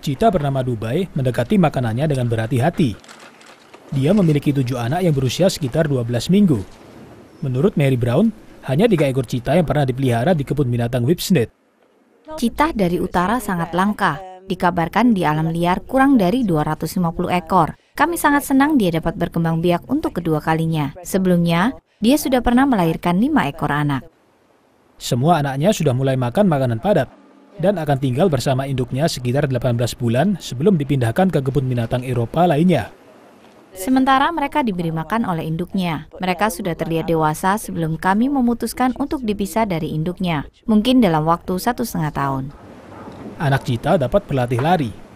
Cita bernama Dubai mendekati makanannya dengan berhati-hati. Dia memiliki tujuh anak yang berusia sekitar 12 minggu. Menurut Mary Brown, hanya tiga ekor cita yang pernah dipelihara di kebun binatang Whipsnade. Cita dari utara sangat langka. Dikabarkan di alam liar kurang dari 250 ekor. Kami sangat senang dia dapat berkembang biak untuk kedua kalinya. Sebelumnya, dia sudah pernah melahirkan lima ekor anak. Semua anaknya sudah mulai makan makanan padat dan akan tinggal bersama induknya sekitar 18 bulan sebelum dipindahkan ke kebun binatang Eropa lainnya. Sementara mereka diberi makan oleh induknya. Mereka sudah terlihat dewasa sebelum kami memutuskan untuk dipisah dari induknya, mungkin dalam waktu satu setengah tahun. Anak cita dapat berlatih lari,